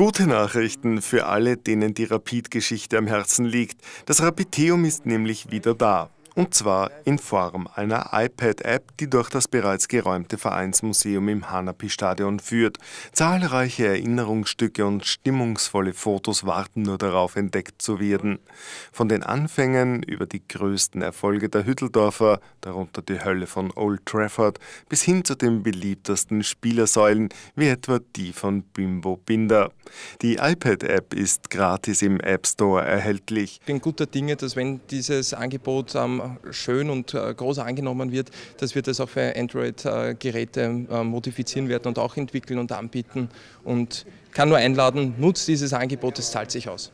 Gute Nachrichten für alle, denen die Rapid-Geschichte am Herzen liegt. Das Rapiteum ist nämlich wieder da. Und zwar in Form einer iPad-App, die durch das bereits geräumte Vereinsmuseum im Hanapi-Stadion führt. Zahlreiche Erinnerungsstücke und stimmungsvolle Fotos warten nur darauf, entdeckt zu werden. Von den Anfängen über die größten Erfolge der Hütteldorfer, darunter die Hölle von Old Trafford, bis hin zu den beliebtesten Spielersäulen, wie etwa die von Bimbo Binder. Die iPad-App ist gratis im App Store erhältlich. Ich bin guter Dinge, dass wenn dieses Angebot am schön und äh, groß angenommen wird, dass wir das auch äh, für Android-Geräte äh, modifizieren werden und auch entwickeln und anbieten. Und kann nur einladen, nutzt dieses Angebot, es zahlt sich aus.